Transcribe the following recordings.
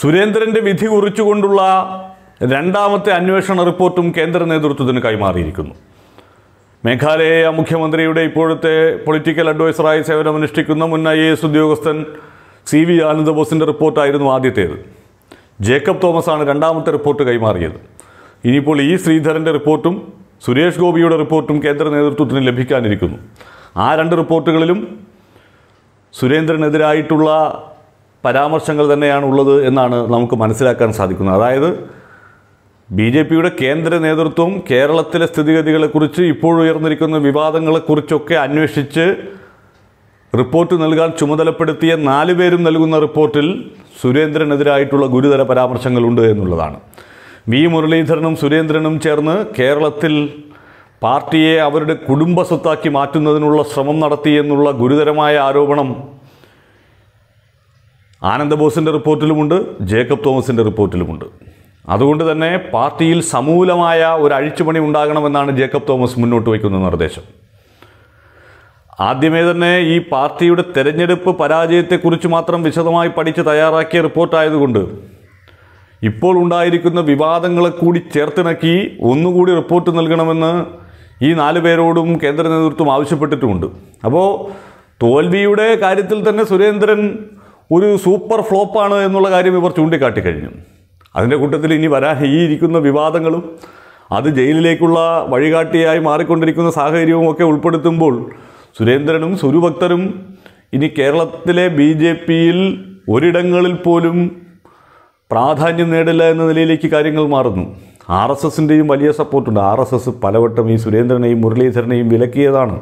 സുരേന്ദ്രന്റെ വിധി കുറിച്ചുകൊണ്ടുള്ള രണ്ടാമത്തെ അന്വേഷണ റിപ്പോർട്ടും കേന്ദ്ര നേതൃത്വത്തിന് കൈമാറിയിരിക്കുന്നു മേഘാലയ മുഖ്യമന്ത്രിയുടെ ഇപ്പോഴത്തെ പൊളിറ്റിക്കൽ അഡ്വൈസറായി സേവനമനുഷ്ഠിക്കുന്ന മുൻ ഐ എ എസ് ഉദ്യോഗസ്ഥൻ സി വി ആനന്ദബോസിൻ്റെ റിപ്പോർട്ടായിരുന്നു ആദ്യത്തേത് ജേക്കബ് തോമസാണ് രണ്ടാമത്തെ റിപ്പോർട്ട് കൈമാറിയത് ഇനിയിപ്പോൾ ഈ ശ്രീധരൻ്റെ റിപ്പോർട്ടും സുരേഷ് ഗോപിയുടെ റിപ്പോർട്ടും കേന്ദ്ര നേതൃത്വത്തിന് ലഭിക്കാനിരിക്കുന്നു ആ രണ്ട് റിപ്പോർട്ടുകളിലും സുരേന്ദ്രനെതിരായിട്ടുള്ള പരാമർശങ്ങൾ തന്നെയാണ് ഉള്ളത് എന്നാണ് നമുക്ക് മനസ്സിലാക്കാൻ സാധിക്കുന്നത് അതായത് ബി ജെ പിയുടെ കേന്ദ്ര നേതൃത്വം കേരളത്തിലെ സ്ഥിതിഗതികളെക്കുറിച്ച് ഉയർന്നിരിക്കുന്ന വിവാദങ്ങളെക്കുറിച്ചൊക്കെ അന്വേഷിച്ച് റിപ്പോർട്ട് നൽകാൻ ചുമതലപ്പെടുത്തിയ നാലു പേരും നൽകുന്ന റിപ്പോർട്ടിൽ സുരേന്ദ്രനെതിരായിട്ടുള്ള ഗുരുതര പരാമർശങ്ങളുണ്ട് എന്നുള്ളതാണ് വി മുരളീധരനും സുരേന്ദ്രനും ചേർന്ന് കേരളത്തിൽ പാർട്ടിയെ അവരുടെ കുടുംബ സ്വത്താക്കി മാറ്റുന്നതിനുള്ള ശ്രമം നടത്തിയെന്നുള്ള ഗുരുതരമായ ആരോപണം ആനന്ദബോസിൻ്റെ റിപ്പോർട്ടിലുമുണ്ട് ജേക്കബ് തോമസിൻ്റെ റിപ്പോർട്ടിലുമുണ്ട് അതുകൊണ്ട് തന്നെ പാർട്ടിയിൽ സമൂലമായ ഒരു അഴിച്ചുപണി ഉണ്ടാകണമെന്നാണ് ജേക്കബ് തോമസ് മുന്നോട്ട് വയ്ക്കുന്ന നിർദ്ദേശം ആദ്യമേ തന്നെ ഈ പാർട്ടിയുടെ തെരഞ്ഞെടുപ്പ് പരാജയത്തെക്കുറിച്ച് മാത്രം വിശദമായി പഠിച്ച് തയ്യാറാക്കിയ റിപ്പോർട്ടായതുകൊണ്ട് ഇപ്പോൾ ഉണ്ടായിരിക്കുന്ന വിവാദങ്ങളെ കൂടി ചേർത്തിണക്കി ഒന്നുകൂടി റിപ്പോർട്ട് നൽകണമെന്ന് ഈ നാല് പേരോടും കേന്ദ്ര നേതൃത്വം ആവശ്യപ്പെട്ടിട്ടുമുണ്ട് അപ്പോൾ തോൽവിയുടെ കാര്യത്തിൽ തന്നെ സുരേന്ദ്രൻ ഒരു സൂപ്പർ ഫ്ലോപ്പാണ് എന്നുള്ള കാര്യം ഇവർ ചൂണ്ടിക്കാട്ടി കഴിഞ്ഞു അതിൻ്റെ കൂട്ടത്തിൽ ഇനി വരാൻ ഈ ഇരിക്കുന്ന വിവാദങ്ങളും അത് ജയിലിലേക്കുള്ള വഴികാട്ടിയായി മാറിക്കൊണ്ടിരിക്കുന്ന സാഹചര്യവും ഒക്കെ ഉൾപ്പെടുത്തുമ്പോൾ സുരേന്ദ്രനും സുരുഭക്തരും ഇനി കേരളത്തിലെ ബി ജെ പിയിൽ ഒരിടങ്ങളിൽ പോലും പ്രാധാന്യം നേടില്ല എന്ന നിലയിലേക്ക് കാര്യങ്ങൾ മാറുന്നു ആർ എസ് എസിൻ്റെയും വലിയ സപ്പോർട്ടുണ്ട് ആർ എസ് എസ് പലവട്ടം ഈ സുരേന്ദ്രനെയും മുരളീധരനെയും വിലക്കിയതാണ്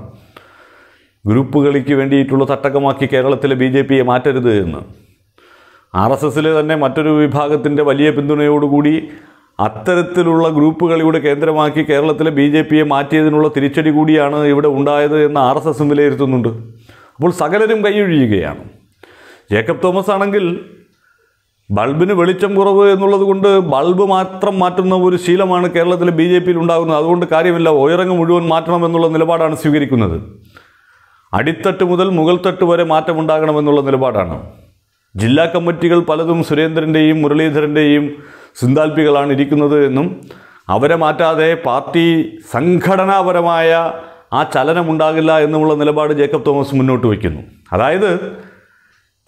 ഗ്രൂപ്പ് കളിക്ക് വേണ്ടിയിട്ടുള്ള തട്ടകമാക്കി കേരളത്തിലെ ബി ജെ പിയെ മാറ്റരുത് എന്ന് ആർ എസ് എസിലെ തന്നെ മറ്റൊരു വിഭാഗത്തിൻ്റെ വലിയ പിന്തുണയോടുകൂടി അത്തരത്തിലുള്ള കളിയുടെ കേന്ദ്രമാക്കി കേരളത്തിലെ ബി ജെ പിയെ മാറ്റിയതിനുള്ള തിരിച്ചടി കൂടിയാണ് ഇവിടെ ഉണ്ടായത് എന്ന് ആർ എസ് എസും വിലയിരുത്തുന്നുണ്ട് അപ്പോൾ സകലരും കൈയൊഴിയുകയാണ് ജേക്കബ് തോമസ് ആണെങ്കിൽ ബൾബിന് വെളിച്ചം കുറവ് എന്നുള്ളത് കൊണ്ട് ബൾബ് മാത്രം മാറ്റുന്ന ഒരു ശീലമാണ് കേരളത്തിലെ ബി ജെ പിയിൽ ഉണ്ടാകുന്നത് അതുകൊണ്ട് കാര്യമില്ല ഉയരങ്ങ് മുഴുവൻ മാറ്റണം എന്നുള്ള നിലപാടാണ് സ്വീകരിക്കുന്നത് അടിത്തട്ട് മുതൽ മുകൾത്തട്ട് വരെ മാറ്റമുണ്ടാകണമെന്നുള്ള നിലപാടാണ് ജില്ലാ കമ്മിറ്റികൾ പലതും സുരേന്ദ്രൻ്റെയും മുരളീധരൻ്റെയും സിന്താൽപികളാണ് ഇരിക്കുന്നത് എന്നും അവരെ മാറ്റാതെ പാർട്ടി സംഘടനാപരമായ ആ ചലനമുണ്ടാകില്ല എന്നുമുള്ള നിലപാട് ജേക്കബ് തോമസ് മുന്നോട്ട് വയ്ക്കുന്നു അതായത്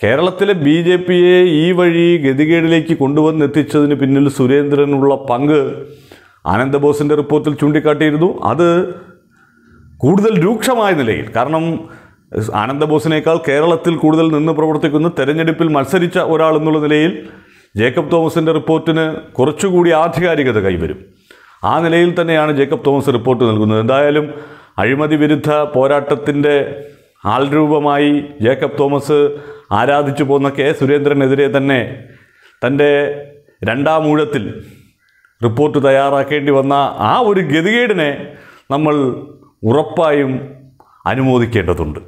കേരളത്തിലെ ബി ജെ പിയെ ഈ വഴി ഗതികേടിലേക്ക് കൊണ്ടുവന്നെത്തിച്ചതിന് പിന്നിൽ സുരേന്ദ്രനുള്ള പങ്ക് ആനന്ദബോസിൻ്റെ റിപ്പോർട്ടിൽ ചൂണ്ടിക്കാട്ടിയിരുന്നു അത് കൂടുതൽ രൂക്ഷമായ നിലയിൽ കാരണം ആനന്ദബോസിനേക്കാൾ കേരളത്തിൽ കൂടുതൽ നിന്ന് പ്രവർത്തിക്കുന്ന തെരഞ്ഞെടുപ്പിൽ മത്സരിച്ച ഒരാൾ എന്നുള്ള നിലയിൽ ജേക്കബ് തോമസിൻ്റെ റിപ്പോർട്ടിന് കുറച്ചുകൂടി ആധികാരികത കൈവരും ആ നിലയിൽ തന്നെയാണ് ജേക്കബ് തോമസ് റിപ്പോർട്ട് നൽകുന്നത് എന്തായാലും അഴിമതി വിരുദ്ധ പോരാട്ടത്തിൻ്റെ ആൾരൂപമായി ജേക്കബ് തോമസ് ആരാധിച്ചു പോന്ന കെ സുരേന്ദ്രനെതിരെ തന്നെ തൻ്റെ രണ്ടാം ഊഴത്തിൽ റിപ്പോർട്ട് തയ്യാറാക്കേണ്ടി വന്ന ആ ഒരു ഗതികേടിനെ നമ്മൾ ഉറപ്പായും അനുമോദിക്കേണ്ടതുണ്ട്